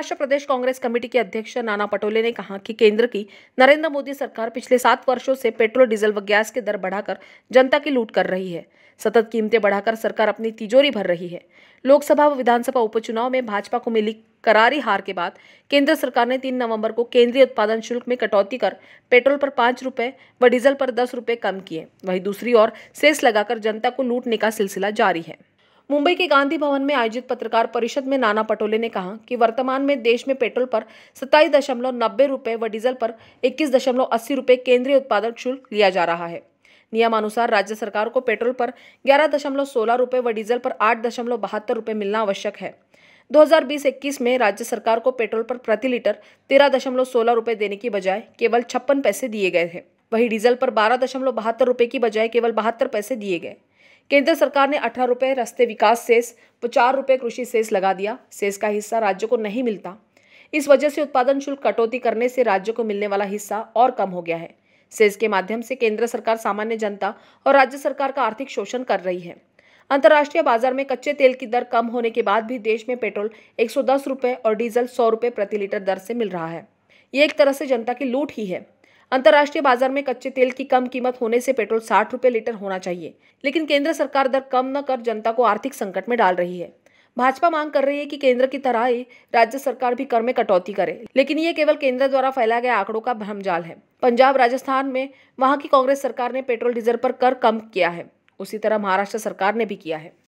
महाराष्ट्र प्रदेश Congress committee के अध्यक्ष नाना पटोले ने कहा कि केंद्र की नरेंद्र मोदी सरकार पिछले सात वर्षों से पेट्रोल डीजल व गैस के दर बढ़ाकर जनता की लूट कर रही है सतत कीमतें बढ़ाकर सरकार अपनी तिजोरी भर रही है लोकसभा व विधानसभा उपचुनाव में भाजपा को मिली करारी हार के बाद केंद्र सरकार ने तीन नवम्बर को केंद्रीय उत्पादन शुल्क में कटौती कर पेट्रोल पर पांच रुपये व डीजल पर दस रुपए कम किए वहीं दूसरी ओर सेस लगाकर जनता को लूटने का सिलसिला जारी है मुंबई के गांधी भवन में आयोजित पत्रकार परिषद में नाना पटोले ने कहा कि वर्तमान में देश में पेट्रोल पर सत्ताईस दशमलव नब्बे रुपये व डीजल पर इक्कीस दशमलव अस्सी रुपये केंद्रीय उत्पादक शुल्क लिया जा रहा है नियमानुसार राज्य सरकार को पेट्रोल पर ग्यारह दशमलव सोलह रुपये व डीजल पर आठ दशमलव बहत्तर रुपये मिलना आवश्यक है 2020-21 में राज्य सरकार को पेट्रोल पर प्रति लीटर तेरह दशमलव सोलह रुपये देने की बजाय केवल छप्पन पैसे दिए गए थे वहीं डीजल पर बारह दशमलव बहत्तर रुपये की बजाय केवल बहत्तर पैसे दिए गए केंद्र सरकार ने अठारह रुपये रस्ते विकास सेस व चार रुपये कृषि सेस लगा दिया सेस का हिस्सा राज्यों को नहीं मिलता इस वजह से उत्पादन शुल्क कटौती करने से राज्यों को मिलने वाला हिस्सा और कम हो गया है सेस के माध्यम से केंद्र सरकार सामान्य जनता और राज्य सरकार का आर्थिक शोषण कर रही है अंतर्राष्ट्रीय बाजार में कच्चे तेल की दर कम होने के बाद भी देश में पेट्रोल एक सौ और डीजल सौ प्रति लीटर दर से मिल रहा है ये एक तरह से जनता की लूट ही है अंतर्राष्ट्रीय बाजार में कच्चे तेल की कम कीमत होने से पेट्रोल साठ रुपये लीटर होना चाहिए लेकिन केंद्र सरकार दर कम न कर जनता को आर्थिक संकट में डाल रही है भाजपा मांग कर रही है कि केंद्र की तरह ही राज्य सरकार भी कर में कटौती करे लेकिन ये केवल केंद्र द्वारा फैलाया गया आंकड़ों का भ्रमजाल है पंजाब राजस्थान में वहाँ की कांग्रेस सरकार ने पेट्रोल डीजल पर कर कम किया है उसी तरह महाराष्ट्र सरकार ने भी किया है